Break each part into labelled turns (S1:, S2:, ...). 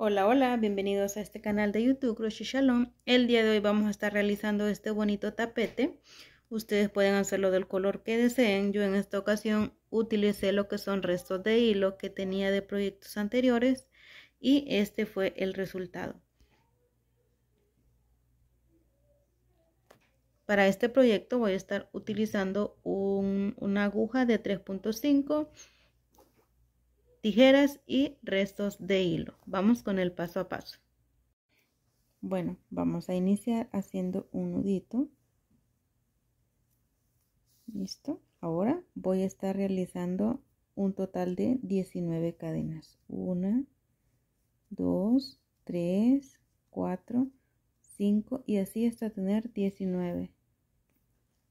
S1: Hola, hola, bienvenidos a este canal de YouTube Crochet Shalom. El día de hoy vamos a estar realizando este bonito tapete. Ustedes pueden hacerlo del color que deseen. Yo en esta ocasión utilicé lo que son restos de hilo que tenía de proyectos anteriores y este fue el resultado. Para este proyecto voy a estar utilizando una aguja de 3.5 tijeras y restos de hilo. Vamos con el paso a paso. Bueno, vamos a iniciar haciendo un nudito. Listo. Ahora voy a estar realizando un total de 19 cadenas. 1, 2, 3, 4, 5 y así hasta tener 19.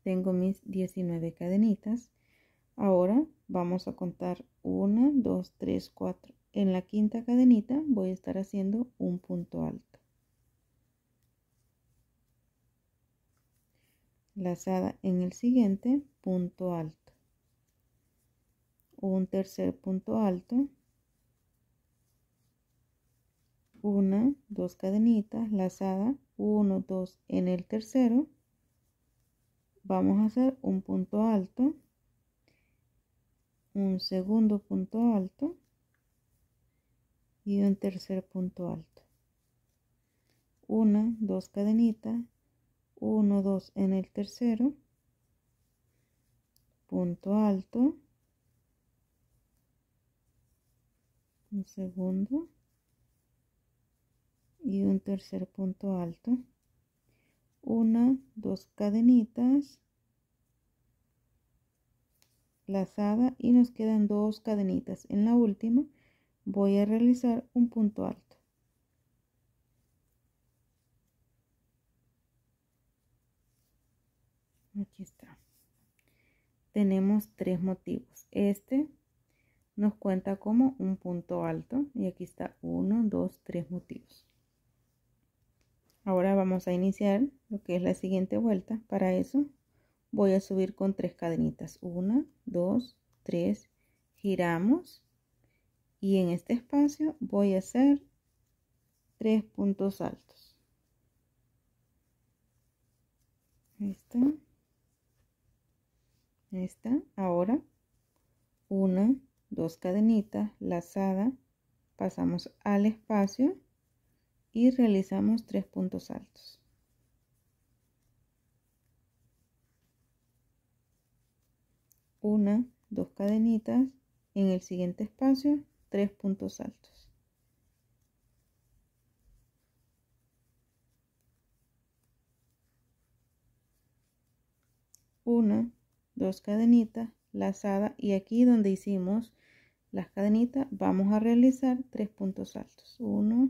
S1: Tengo mis 19 cadenitas. Ahora vamos a contar 1, 2, 3, 4. En la quinta cadenita voy a estar haciendo un punto alto. Lazada en el siguiente punto alto. Un tercer punto alto. Una, dos cadenitas, lazada, 1, 2 en el tercero. Vamos a hacer un punto alto un segundo punto alto y un tercer punto alto. Una, dos cadenitas, uno, dos en el tercero, punto alto, un segundo y un tercer punto alto. Una, dos cadenitas, lazada y nos quedan dos cadenitas. En la última voy a realizar un punto alto. Aquí está. Tenemos tres motivos. Este nos cuenta como un punto alto y aquí está uno dos tres motivos. Ahora vamos a iniciar lo que es la siguiente vuelta. Para eso voy a subir con tres cadenitas una dos tres giramos y en este espacio voy a hacer tres puntos altos ahí está ahora una dos cadenitas lazada pasamos al espacio y realizamos tres puntos altos una, dos cadenitas, en el siguiente espacio tres puntos altos. Una, dos cadenitas, lazada y aquí donde hicimos las cadenitas vamos a realizar tres puntos altos. Uno,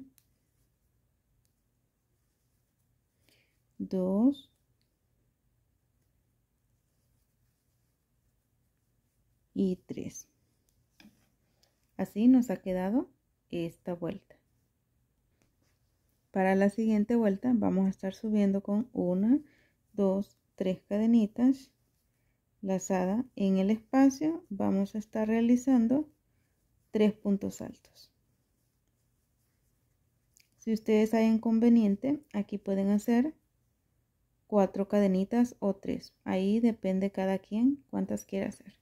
S1: dos, y 3 así nos ha quedado esta vuelta para la siguiente vuelta vamos a estar subiendo con una, 2 tres cadenitas lazada en el espacio vamos a estar realizando tres puntos altos si ustedes hay inconveniente aquí pueden hacer cuatro cadenitas o tres ahí depende cada quien cuántas quiere hacer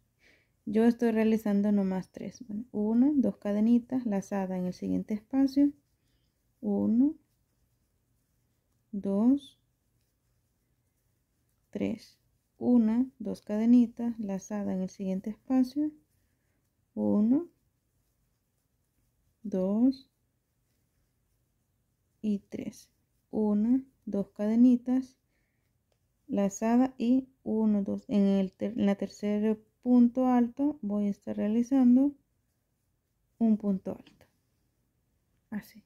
S1: yo estoy realizando nomás tres. una, dos cadenitas lazada en el siguiente espacio. Uno, dos, tres. Una, dos cadenitas lazada en el siguiente espacio. Uno, dos y tres. Una, dos cadenitas lazada y uno, dos en, el en la tercera punto alto voy a estar realizando un punto alto así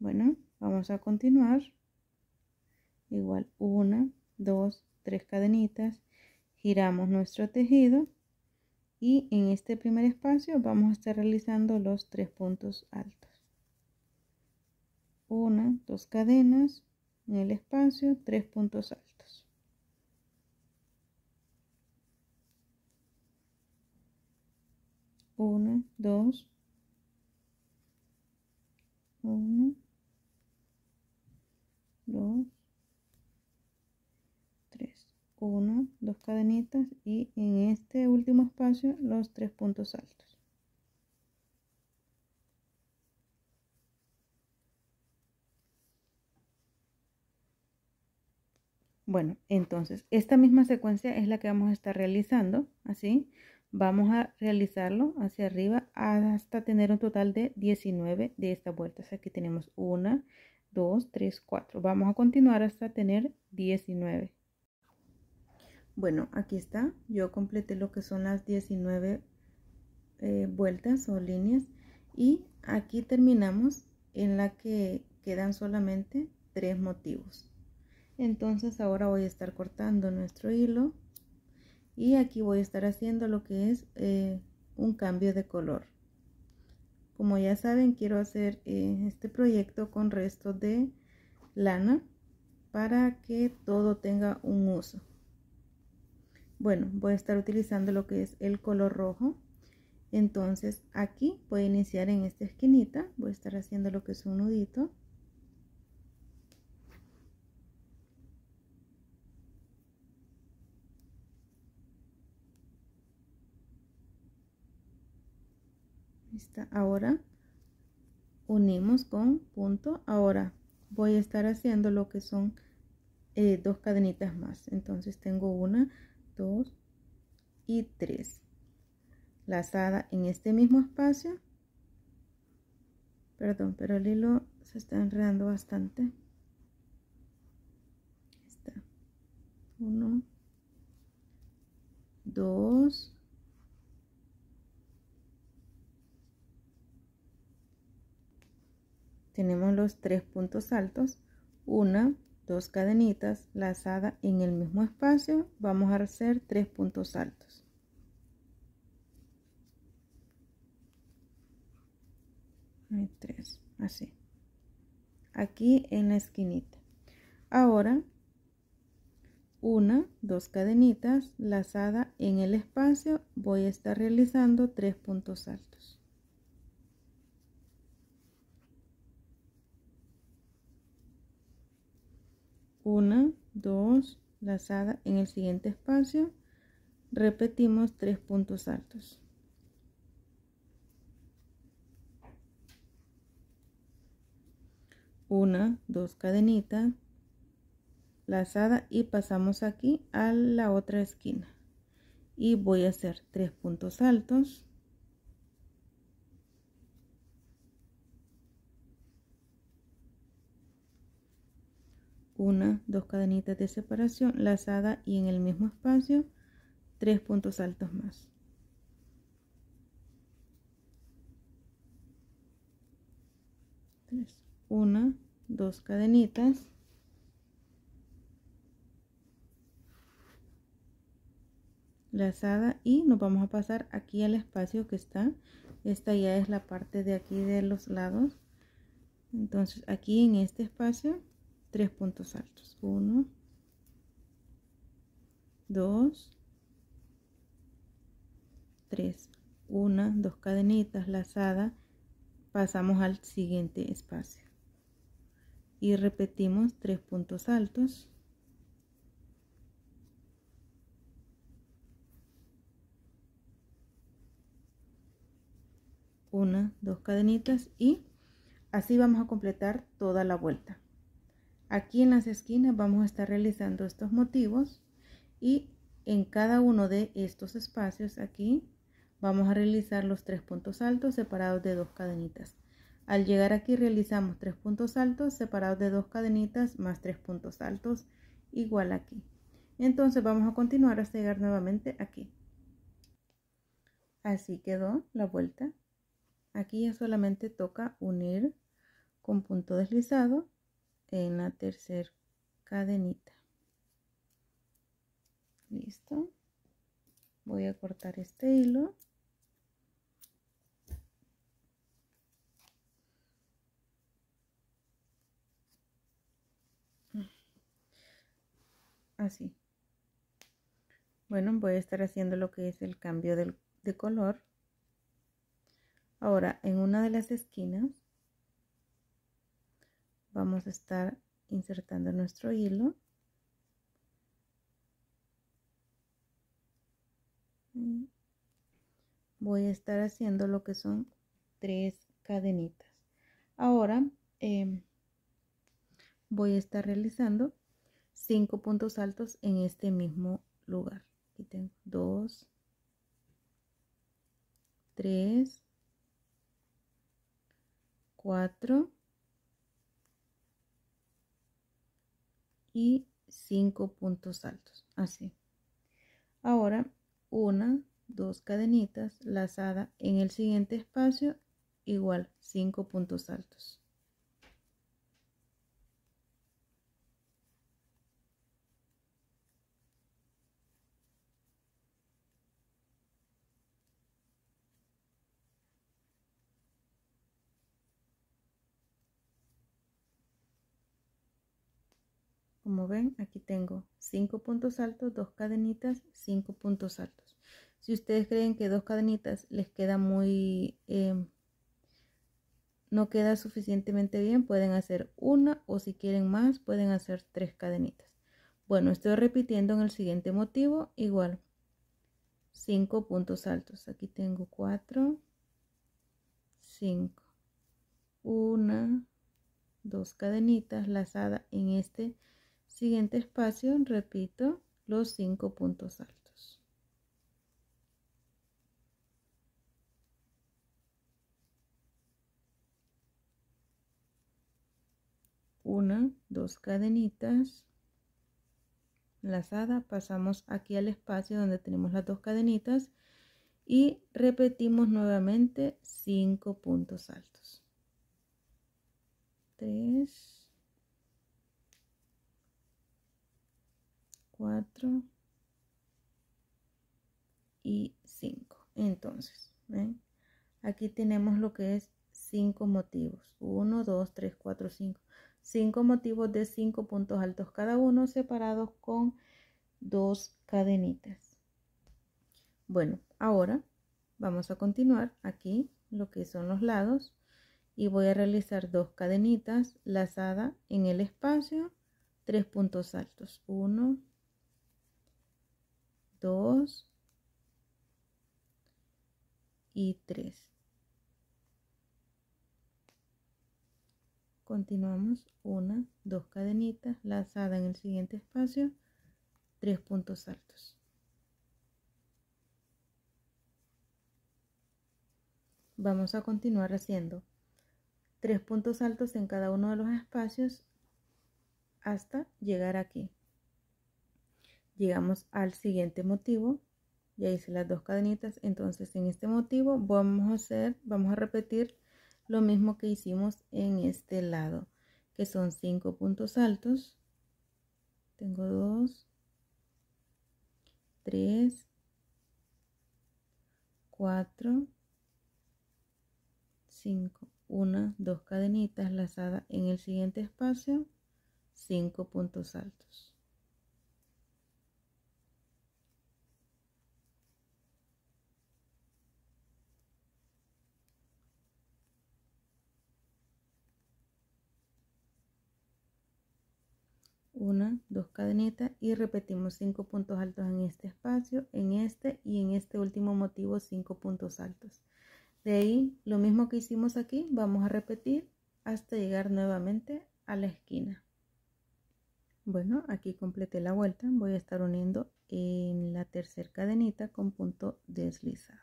S1: bueno vamos a continuar igual una dos tres cadenitas giramos nuestro tejido y en este primer espacio vamos a estar realizando los tres puntos altos una dos cadenas en el espacio tres puntos altos 1 2 1 2 3 1 2 cadenitas y en este último espacio los tres puntos altos Bueno, entonces esta misma secuencia es la que vamos a estar realizando, así. Vamos a realizarlo hacia arriba hasta tener un total de 19 de estas vueltas. Aquí tenemos 1, 2, 3, 4. Vamos a continuar hasta tener 19. Bueno, aquí está. Yo completé lo que son las 19 eh, vueltas o líneas. Y aquí terminamos en la que quedan solamente tres motivos entonces ahora voy a estar cortando nuestro hilo y aquí voy a estar haciendo lo que es eh, un cambio de color como ya saben quiero hacer eh, este proyecto con resto de lana para que todo tenga un uso bueno voy a estar utilizando lo que es el color rojo entonces aquí voy a iniciar en esta esquinita voy a estar haciendo lo que es un nudito ahora unimos con punto ahora voy a estar haciendo lo que son eh, dos cadenitas más entonces tengo una dos y tres lazada en este mismo espacio perdón pero el hilo se está enredando bastante está uno dos tenemos los tres puntos altos, una, dos cadenitas lazada en el mismo espacio, vamos a hacer tres puntos altos. tres, así. Aquí en la esquinita. Ahora, una, dos cadenitas lazada en el espacio, voy a estar realizando tres puntos altos. una, dos, lazada en el siguiente espacio repetimos tres puntos altos una dos cadenita lazada y pasamos aquí a la otra esquina y voy a hacer tres puntos altos una, dos cadenitas de separación lazada y en el mismo espacio tres puntos altos más. Una, dos cadenitas. lazada y nos vamos a pasar aquí al espacio que está esta ya es la parte de aquí de los lados entonces aquí en este espacio 3 puntos altos 1 2 3 1 2 cadenitas lazada pasamos al siguiente espacio y repetimos tres puntos altos 1 dos cadenitas y así vamos a completar toda la vuelta Aquí en las esquinas vamos a estar realizando estos motivos y en cada uno de estos espacios aquí vamos a realizar los tres puntos altos separados de dos cadenitas. Al llegar aquí realizamos tres puntos altos separados de dos cadenitas más tres puntos altos igual aquí. Entonces vamos a continuar hasta llegar nuevamente aquí. Así quedó la vuelta. Aquí ya solamente toca unir con punto deslizado en la tercera cadenita listo voy a cortar este hilo así bueno voy a estar haciendo lo que es el cambio de color ahora en una de las esquinas vamos a estar insertando nuestro hilo voy a estar haciendo lo que son tres cadenitas ahora em, voy a estar realizando cinco puntos altos en este mismo lugar aquí tengo dos tres cuatro y cinco puntos altos así ahora una dos cadenitas lazada en el siguiente espacio igual 5 puntos altos ven, aquí tengo 5 puntos altos, dos cadenitas, 5 puntos altos. Si ustedes creen que dos cadenitas les queda muy... Em, no queda suficientemente bien, pueden hacer una o si quieren más, pueden hacer tres cadenitas. Bueno, estoy repitiendo en el siguiente motivo, igual. cinco puntos altos. Aquí tengo 4, 5. Una, dos cadenitas lazada en este Siguiente espacio, repito, los cinco puntos altos. Una, dos cadenitas. Lazada, pasamos aquí al espacio donde tenemos las dos cadenitas y repetimos nuevamente cinco puntos altos. 4 y 5. Entonces, ¿ven? aquí tenemos lo que es 5 motivos. 1, 2, 3, 4, 5. 5 motivos de 5 puntos altos cada uno separados con dos cadenitas. Bueno, ahora vamos a continuar aquí lo que son los lados y voy a realizar dos cadenitas lazada en el espacio, tres puntos altos, 1, 2 y 3. Continuamos una, dos cadenitas lazada en el siguiente espacio, tres puntos altos. Vamos a continuar haciendo tres puntos altos en cada uno de los espacios hasta llegar aquí llegamos al siguiente motivo ya hice las dos cadenitas entonces en este motivo vamos a hacer vamos a repetir lo mismo que hicimos en este lado que son cinco puntos altos tengo 2 3 4 5 una dos cadenitas lazada en el siguiente espacio cinco puntos altos una, dos cadenitas y repetimos cinco puntos altos en este espacio, en este y en este último motivo cinco puntos altos. De ahí lo mismo que hicimos aquí vamos a repetir hasta llegar nuevamente a la esquina. Bueno, aquí completé la vuelta, voy a estar uniendo en la tercera cadenita con punto deslizado.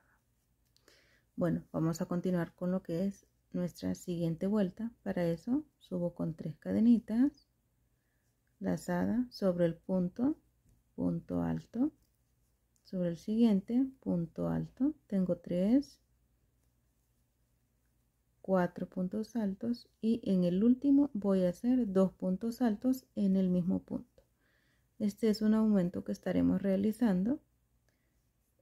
S1: Bueno, vamos a continuar con lo que es nuestra siguiente vuelta. Para eso subo con tres cadenitas lazada sobre el punto, punto alto, sobre el siguiente, punto alto. Tengo tres, cuatro puntos altos y en el último voy a hacer dos puntos altos en el mismo punto. Este es un aumento que estaremos realizando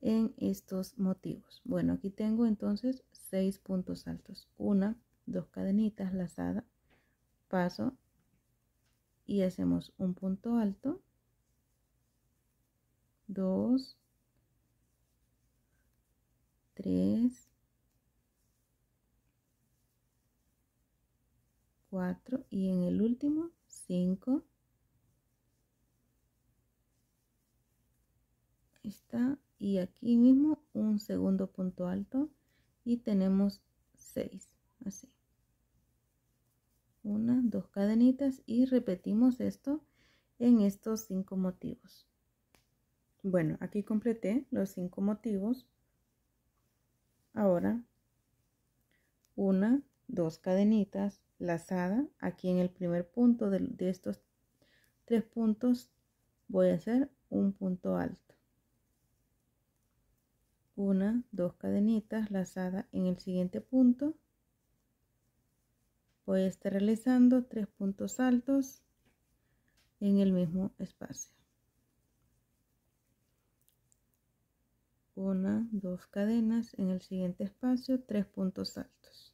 S1: en estos motivos. Bueno, aquí tengo entonces seis puntos altos. Una, dos cadenitas lazada paso y hacemos un punto alto, dos, tres, cuatro y en el último cinco. Está y aquí mismo un segundo punto alto y tenemos seis así una, dos cadenitas y repetimos esto en estos cinco motivos. Bueno, aquí completé los cinco motivos. Ahora, una, dos cadenitas lazada. Aquí en el primer punto de, de estos tres puntos voy a hacer un punto alto. Una, dos cadenitas lazada en el siguiente punto voy a estar realizando tres puntos altos en el mismo espacio una dos cadenas en el siguiente espacio tres puntos altos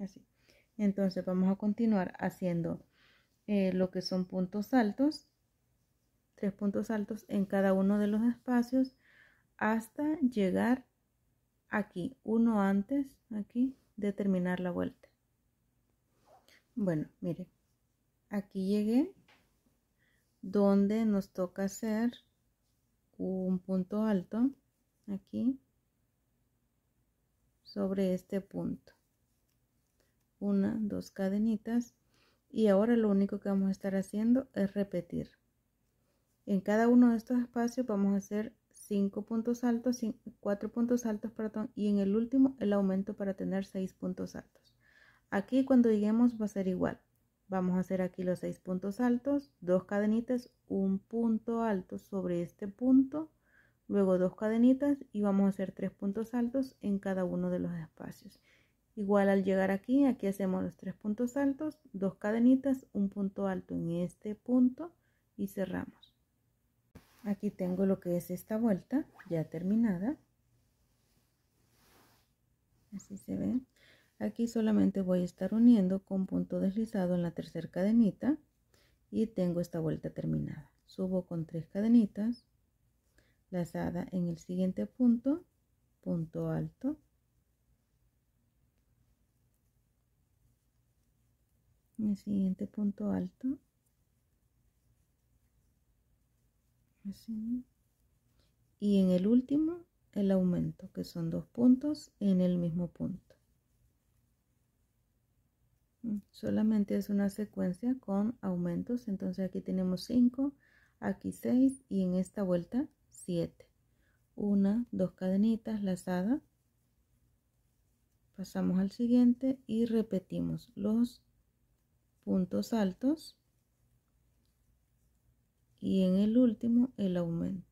S1: así entonces vamos a continuar haciendo eh, lo que son puntos altos tres puntos altos en cada uno de los espacios hasta llegar aquí, uno antes aquí de terminar la vuelta. Bueno, mire, aquí llegué donde nos toca hacer un punto alto aquí sobre este punto. Una, dos cadenitas y ahora lo único que vamos a estar haciendo es repetir. En cada uno de estos espacios vamos a hacer 5 puntos altos, 4 puntos altos, perdón, y en el último el aumento para tener seis puntos altos. Aquí cuando lleguemos va a ser igual. Vamos a hacer aquí los seis puntos altos, dos cadenitas, un punto alto sobre este punto, luego dos cadenitas y vamos a hacer tres puntos altos en cada uno de los espacios. Igual al llegar aquí, aquí hacemos los tres puntos altos, dos cadenitas, un punto alto en este punto y cerramos aquí tengo lo que es esta vuelta ya terminada así se ve aquí solamente voy a estar uniendo con punto deslizado en la tercera cadenita y tengo esta vuelta terminada subo con tres cadenitas lazada en el siguiente punto punto alto en el siguiente punto alto Y en el último, el aumento, que son dos puntos en el mismo punto. Mm, solamente es una secuencia con aumentos. Entonces aquí tenemos 5, aquí 6 y en esta vuelta 7. Una, dos cadenitas lazada. Pasamos al siguiente y repetimos los puntos altos y en el último el aumento.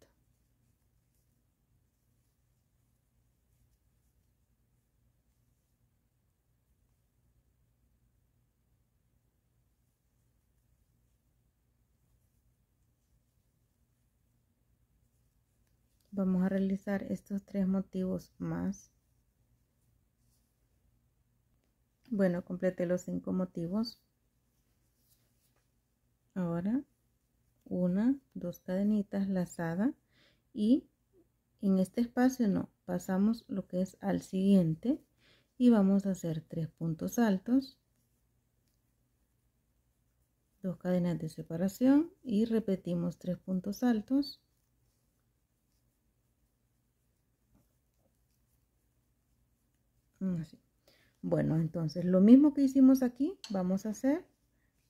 S1: Vamos a realizar estos tres motivos más. Bueno, completé los cinco motivos. Ahora una, dos cadenitas lazada y en este espacio no, pasamos lo que es al siguiente y vamos a hacer tres puntos altos, dos cadenas de separación y repetimos tres puntos altos. Mm, así. Bueno, entonces lo mismo que hicimos aquí, vamos a hacer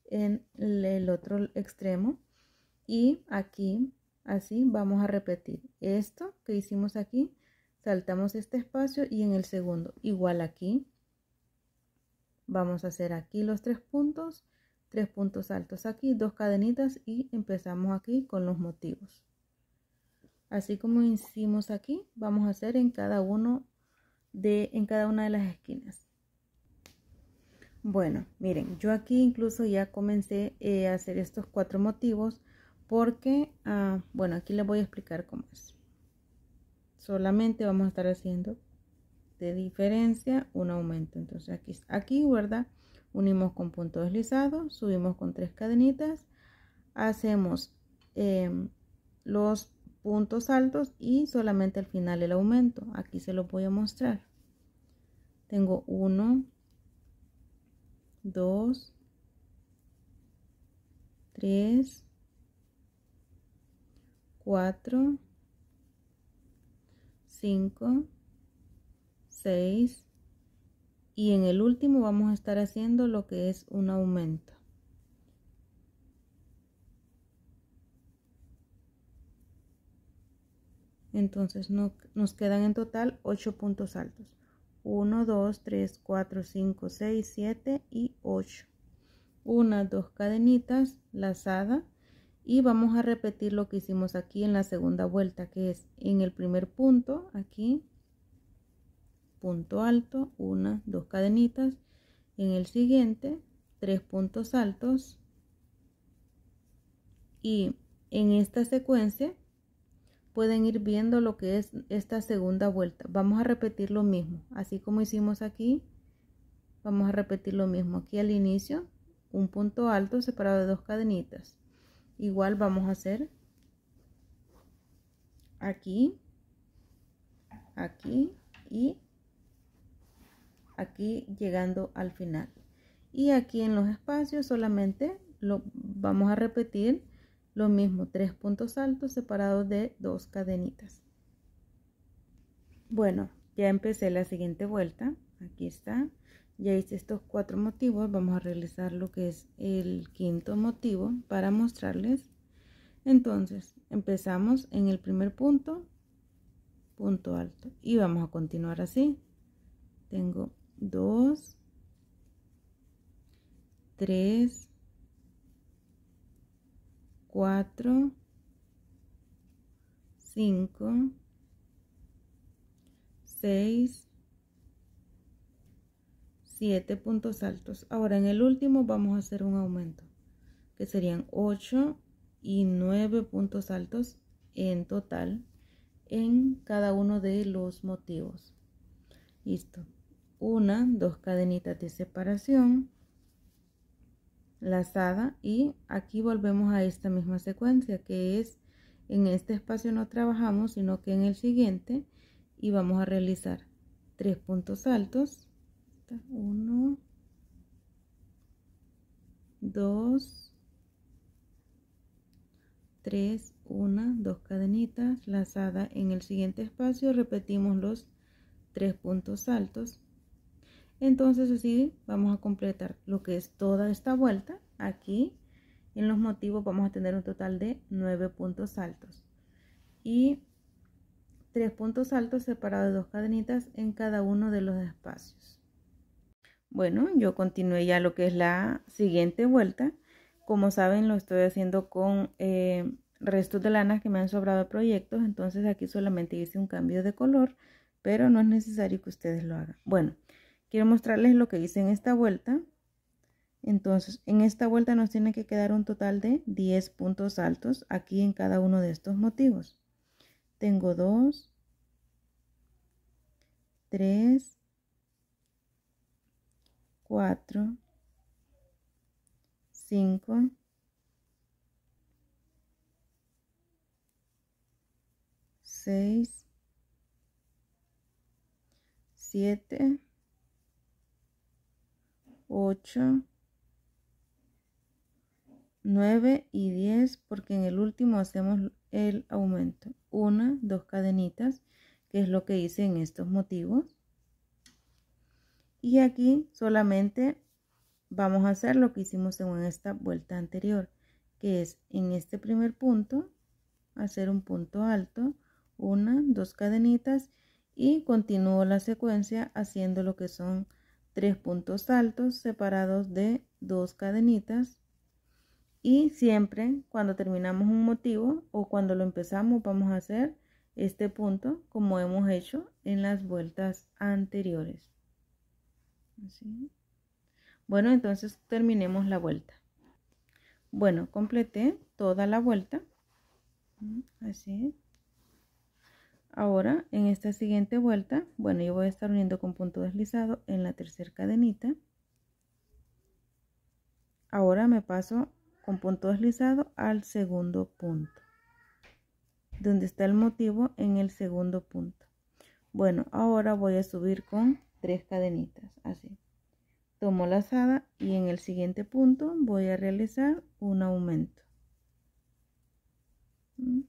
S1: en el otro extremo y aquí así vamos a repetir esto que hicimos aquí saltamos este espacio y en el segundo igual aquí vamos a hacer aquí los tres puntos tres puntos altos aquí dos cadenitas y empezamos aquí con los motivos así como hicimos aquí vamos a hacer en cada uno de en cada una de las esquinas bueno miren yo aquí incluso ya comencé eh, a hacer estos cuatro motivos porque ah, bueno aquí les voy a explicar cómo es solamente vamos a estar haciendo de diferencia un aumento entonces aquí aquí verdad unimos con punto deslizado subimos con tres cadenitas hacemos em, los puntos altos y solamente al final el aumento aquí se lo voy a mostrar tengo 1 2 tres. 4, 5, 6 y en el último vamos a estar haciendo lo que es un aumento. Entonces nos quedan en total 8 puntos altos. 1, 2, 3, 4, 5, 6, 7 y 8. Una, dos cadenitas lazada y vamos a repetir lo que hicimos aquí en la segunda vuelta que es en el primer punto aquí punto alto una dos cadenitas en el siguiente tres puntos altos y en esta secuencia pueden ir viendo lo que es esta segunda vuelta vamos a repetir lo mismo así como hicimos aquí vamos a repetir lo mismo aquí al inicio un punto alto separado de dos cadenitas igual vamos a hacer aquí aquí y aquí llegando al final y aquí en los espacios solamente lo vamos a repetir lo mismo tres puntos altos separados de dos cadenitas bueno ya empecé la siguiente vuelta aquí está ya hice estos cuatro motivos, vamos a realizar lo que es el quinto motivo para mostrarles. Entonces, empezamos en el primer punto, punto alto y vamos a continuar así. Tengo dos, tres, cuatro, cinco, seis. 7 puntos altos. Ahora en el último vamos a hacer un aumento, que serían 8 y 9 puntos altos en total en cada uno de los motivos. Listo. Una, dos cadenitas de separación, lazada y aquí volvemos a esta misma secuencia que es en este espacio no trabajamos sino que en el siguiente y vamos a realizar tres puntos altos 1, 2, 3, tres, una, dos cadenitas lazada en el siguiente espacio. Repetimos los tres puntos altos. Entonces así vamos a completar lo que es toda esta vuelta. Aquí en los motivos vamos a tener un total de nueve puntos altos. Y tres puntos altos separados de dos cadenitas en cada uno de los espacios. Bueno, yo continué ya lo que es la siguiente vuelta. Como saben, lo estoy haciendo con eh, restos de lanas que me han sobrado de proyectos. Entonces aquí solamente hice un cambio de color, pero no es necesario que ustedes lo hagan. Bueno, quiero mostrarles lo que hice en esta vuelta. Entonces, en esta vuelta nos tiene que quedar un total de 10 puntos altos aquí en cada uno de estos motivos. Tengo 2, 3, 4, 5, 6, 7, 8, 9 y 10 porque en el último hacemos el aumento. Una, dos cadenitas, que es lo que hice en estos motivos. Y aquí solamente vamos a hacer lo que hicimos en esta vuelta anterior, que es en este primer punto hacer un punto alto, una, dos cadenitas y continúo la secuencia haciendo lo que son tres puntos altos separados de dos cadenitas y siempre cuando terminamos un motivo o cuando lo empezamos vamos a hacer este punto como hemos hecho en las vueltas anteriores. Bueno, entonces terminemos la vuelta. Bueno, completé toda la vuelta. Mm, así. Ahora, en esta siguiente vuelta, bueno, yo voy a estar uniendo con punto deslizado en la tercera cadenita. Ahora me paso con punto deslizado al segundo punto. Donde está el motivo en el segundo punto. Bueno, ahora voy a subir con tres cadenitas, así. Tomo lazada y en el siguiente punto voy a realizar un aumento. ¿Mm?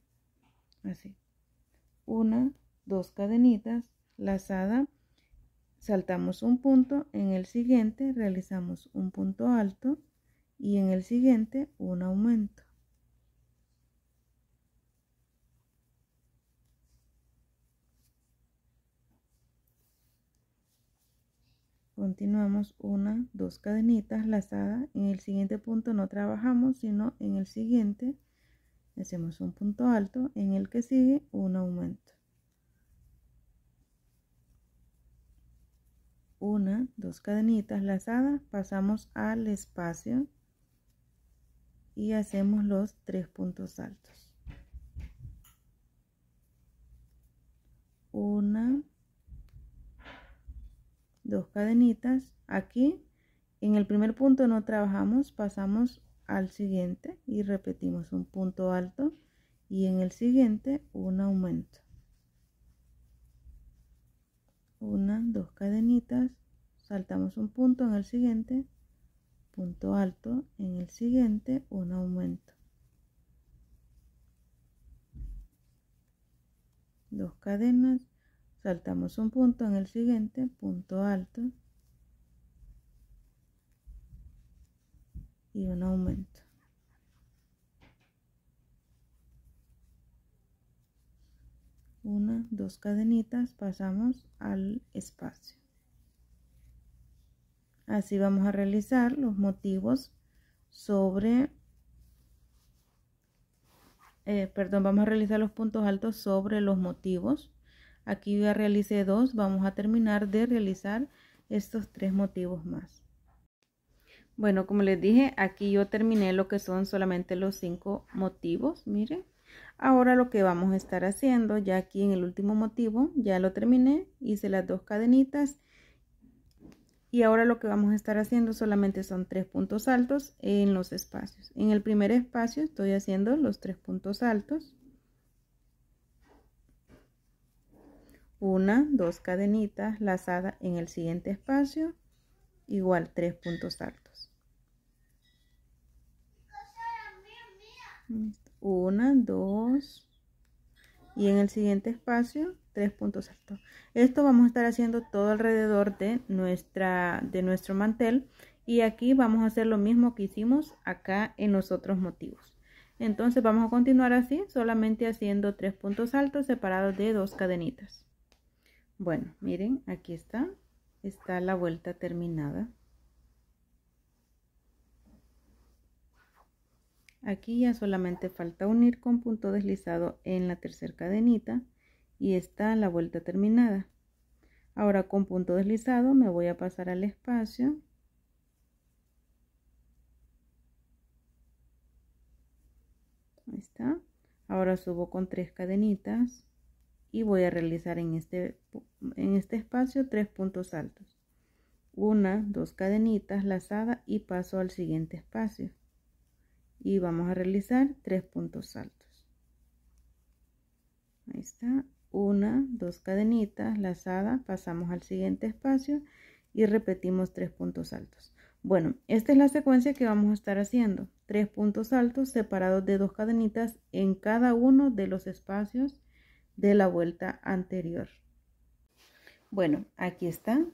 S1: Así. Una, dos cadenitas, lazada, saltamos un punto, en el siguiente realizamos un punto alto y en el siguiente un aumento. continuamos una, dos cadenitas lazadas. En el siguiente punto no trabajamos, sino en el siguiente hacemos un punto alto, en el que sigue un aumento. Una, dos cadenitas lazadas, pasamos al espacio y hacemos los tres puntos altos. Una, dos cadenitas aquí en el primer punto no trabajamos pasamos al siguiente y repetimos un punto alto y en el siguiente un aumento una dos cadenitas saltamos un punto en el siguiente punto alto en el siguiente un aumento dos cadenas saltamos un punto en el siguiente punto alto y un aumento una dos cadenitas pasamos al espacio así vamos a realizar los motivos sobre eh, perdón vamos a realizar los puntos altos sobre los motivos Aquí ya realicé dos, vamos a terminar de realizar estos tres motivos más. Bueno, como les dije, aquí yo terminé lo que son solamente los cinco motivos, miren. Ahora lo que vamos a estar haciendo, ya aquí en el último motivo, ya lo terminé, hice las dos cadenitas. Y ahora lo que vamos a estar haciendo solamente son tres puntos altos en los espacios. En el primer espacio estoy haciendo los tres puntos altos. una, dos cadenitas lazada en el siguiente espacio, igual tres puntos altos. Una, dos, y en el siguiente espacio, tres puntos altos. Esto vamos a estar haciendo todo alrededor de, nuestra, de nuestro mantel y aquí vamos a hacer lo mismo que hicimos acá en los otros motivos. Entonces vamos a continuar así, solamente haciendo tres puntos altos separados de dos cadenitas. Bueno, miren, aquí está. Está la vuelta terminada. Aquí ya solamente falta unir con punto deslizado en la tercera cadenita y está la vuelta terminada. Ahora con punto deslizado me voy a pasar al espacio. Ahí está. Ahora subo con tres cadenitas y voy a realizar en este, en este espacio tres puntos altos una, dos cadenitas lazada y paso al siguiente espacio y vamos a realizar tres puntos altos ahí está una, dos cadenitas lazada pasamos al siguiente espacio y repetimos tres puntos altos bueno, esta es la secuencia que vamos a estar haciendo tres puntos altos separados de dos cadenitas en cada uno de los espacios de la vuelta anterior. Bueno, aquí está.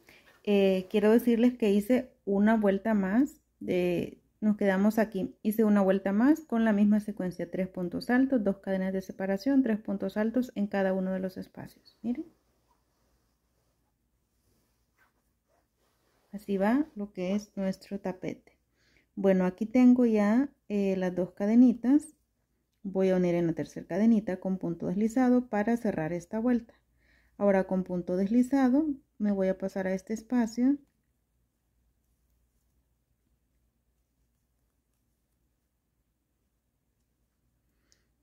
S1: Eh, quiero decirles que hice una vuelta más de, nos quedamos aquí. Hice una vuelta más con la misma secuencia, tres puntos altos, dos cadenas de separación, tres puntos altos en cada uno de los espacios. Miren. Así va lo que es nuestro tapete. Bueno, aquí tengo ya eh, las dos cadenitas Voy a unir en la tercera cadenita con punto deslizado para cerrar esta vuelta. Ahora con punto deslizado me voy a pasar a este espacio.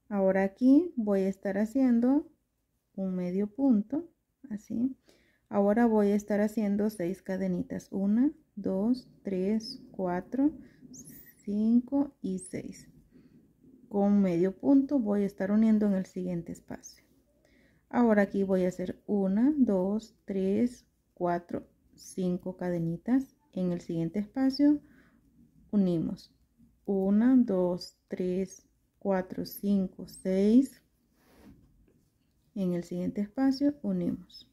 S1: Ahora aquí voy a estar haciendo un medio punto, así. Ahora voy a estar haciendo seis cadenitas. Una, 2, 3, 4, 5 y 6 con medio punto voy a estar uniendo en el siguiente espacio ahora aquí voy a hacer 1 2 3 4 5 cadenitas en el siguiente espacio unimos 1 2 3 4 5 6 en el siguiente espacio unimos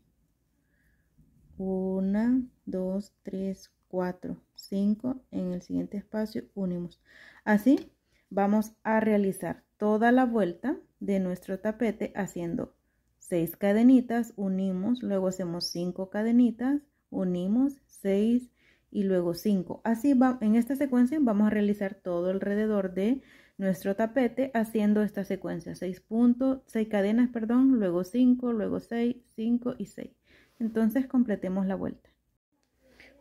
S1: 1 2 3 4 5 en el siguiente espacio unimos así Vamos a realizar toda la vuelta de nuestro tapete haciendo seis cadenitas, unimos, luego hacemos cinco cadenitas, unimos seis y luego cinco Así va, en esta secuencia vamos a realizar todo alrededor de nuestro tapete haciendo esta secuencia, seis puntos, seis cadenas, perdón, luego cinco, luego seis, cinco y seis. Entonces completemos la vuelta.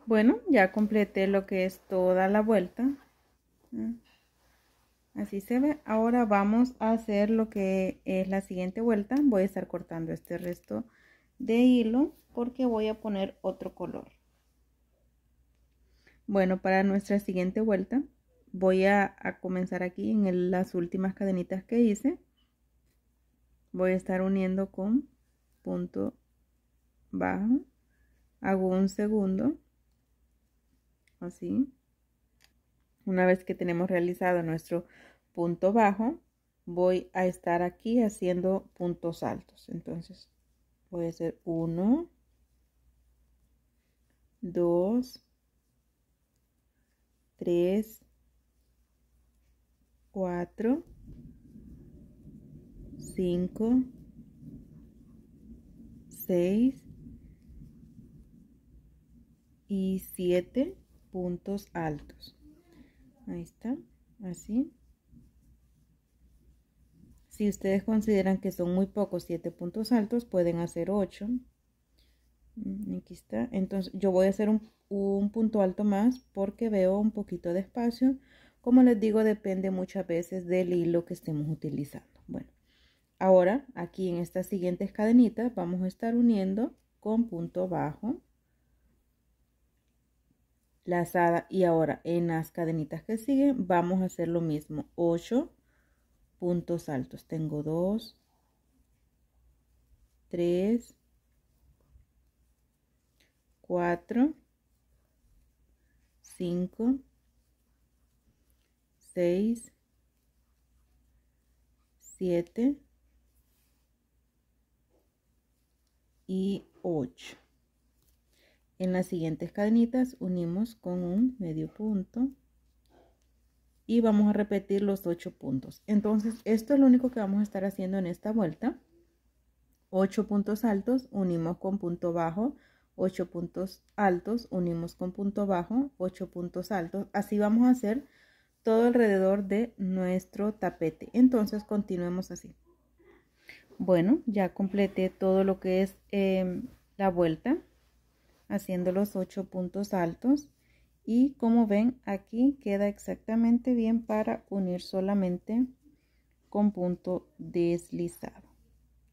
S1: Bueno, ya completé lo que es toda la vuelta así se ve ahora vamos a hacer lo que es la siguiente vuelta voy a estar cortando este resto de hilo porque voy a poner otro color bueno para nuestra siguiente vuelta voy a, comenzar aquí en las últimas cadenitas que hice voy a estar uniendo con punto bajo hago un segundo así una vez que tenemos realizado nuestro punto bajo, voy a estar aquí haciendo puntos altos. Entonces, voy a hacer 1, 2, 3, 4, 5, 6 y 7 puntos altos. Ahí está, así. Si ustedes consideran que son muy pocos siete puntos altos, pueden hacer ocho. Mm, aquí está. Entonces yo voy a hacer un, un punto alto más porque veo un poquito de espacio. Como les digo, depende muchas veces del hilo que estemos utilizando. Bueno, ahora aquí en estas siguientes cadenitas vamos a estar uniendo con punto bajo lazada y ahora en las cadenitas que siguen vamos a hacer lo mismo 8 puntos altos tengo 2 3 4 5 6 7 y 8 en las siguientes cadenitas unimos con un medio punto y vamos a repetir los 8 puntos. Entonces esto es lo único que vamos a estar haciendo en esta vuelta. 8 puntos altos, unimos con punto bajo, 8 puntos altos, unimos con punto bajo, 8 puntos altos. Así vamos a hacer todo alrededor de nuestro tapete. Entonces continuemos así. Bueno, ya completé todo lo que es em, la vuelta haciendo los ocho puntos altos y como ven aquí queda exactamente bien para unir solamente con punto deslizado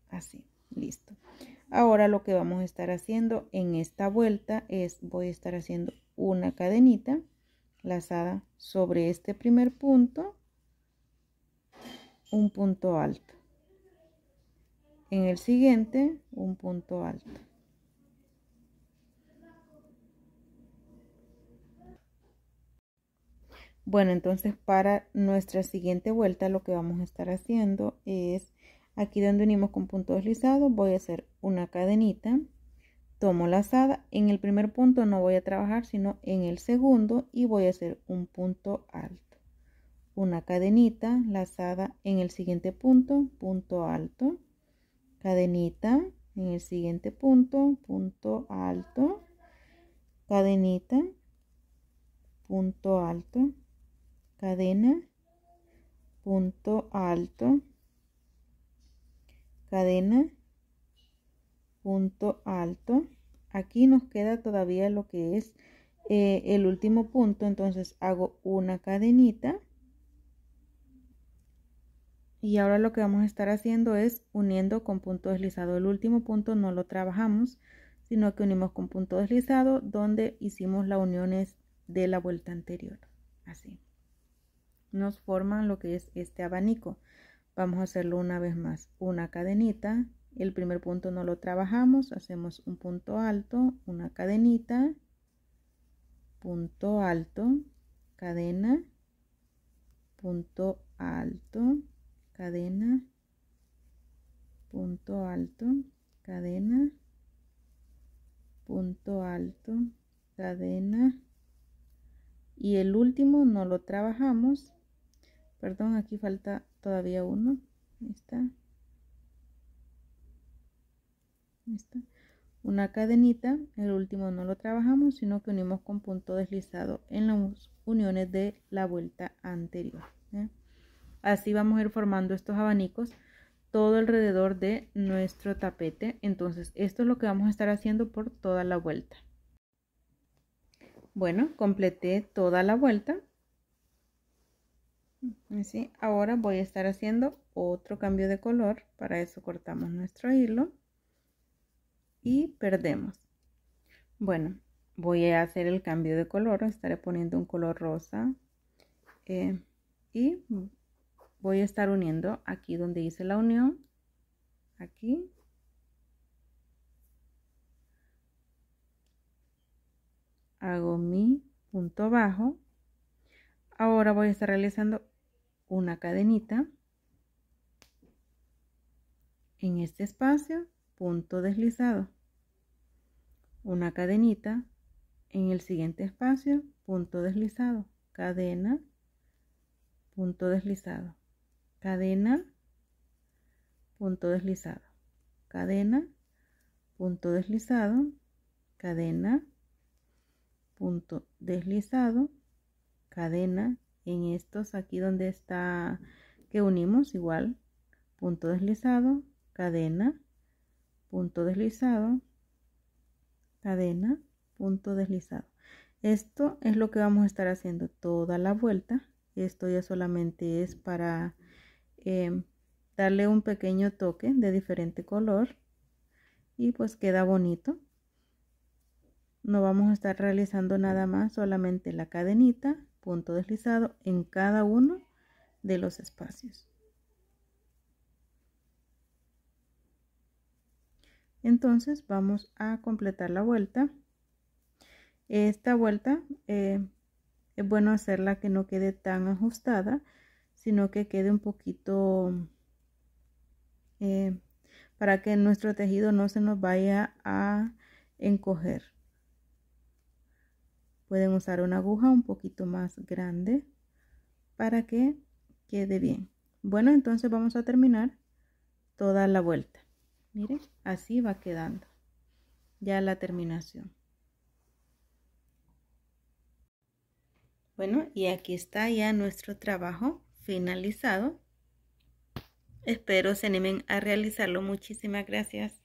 S1: así listo ahora lo que vamos a estar haciendo en esta vuelta es voy a estar haciendo una cadenita lazada sobre este primer punto un punto alto en el siguiente un punto alto Bueno, entonces para nuestra siguiente vuelta lo que vamos a estar haciendo es aquí donde unimos con punto deslizado voy a hacer una cadenita, tomo lazada, en el primer punto no voy a trabajar sino en el segundo y voy a hacer un punto alto, una cadenita lazada en el siguiente punto, punto alto, cadenita en el siguiente punto, punto alto, cadenita, punto alto cadena, punto alto, cadena, punto alto. Aquí nos queda todavía lo que es eh, el último punto, entonces hago una cadenita. Y ahora lo que vamos a estar haciendo es uniendo con punto deslizado. El último punto no lo trabajamos, sino que unimos con punto deslizado donde hicimos las uniones de la vuelta anterior. Así nos forman lo que es este abanico. Vamos a hacerlo una vez más. Una cadenita, el primer punto no lo trabajamos, hacemos un punto alto, una cadenita, punto alto, cadena, punto alto, cadena, punto alto, cadena, punto alto, cadena y el último no lo trabajamos Perdón, aquí falta todavía uno. Ahí está. está. Una cadenita, el último no lo trabajamos, sino que unimos con punto deslizado en las uniones de la vuelta anterior. Así vamos a ir formando estos abanicos todo alrededor de nuestro tapete. Entonces, esto es lo que vamos a estar haciendo por toda la vuelta. Bueno, completé toda la vuelta ahora voy a estar haciendo otro cambio de color para eso cortamos nuestro hilo y perdemos bueno voy a hacer el cambio de color estaré poniendo un color rosa eh, y voy a estar uniendo aquí donde hice la unión aquí hago mi punto bajo ahora voy a estar realizando una cadenita en este espacio punto deslizado una cadenita en el siguiente espacio punto deslizado cadena punto deslizado cadena punto deslizado cadena punto deslizado cadena punto deslizado cadena en estos aquí donde está que unimos igual punto deslizado cadena punto deslizado cadena punto deslizado esto es lo que vamos a estar haciendo toda la vuelta esto ya solamente es para em, darle un pequeño toque de diferente color y pues queda bonito no vamos a estar realizando nada más solamente la cadenita punto deslizado en cada uno de los espacios. Entonces vamos a completar la vuelta. Esta vuelta eh, es bueno hacerla que no quede tan ajustada, sino que quede un poquito eh, para que nuestro tejido no se nos vaya a encoger. Pueden usar una aguja un poquito más grande para que quede bien. Bueno, entonces vamos a terminar toda la vuelta. Miren, así va quedando ya la terminación. Bueno, y aquí está ya nuestro trabajo finalizado. Espero se animen a realizarlo. Muchísimas gracias.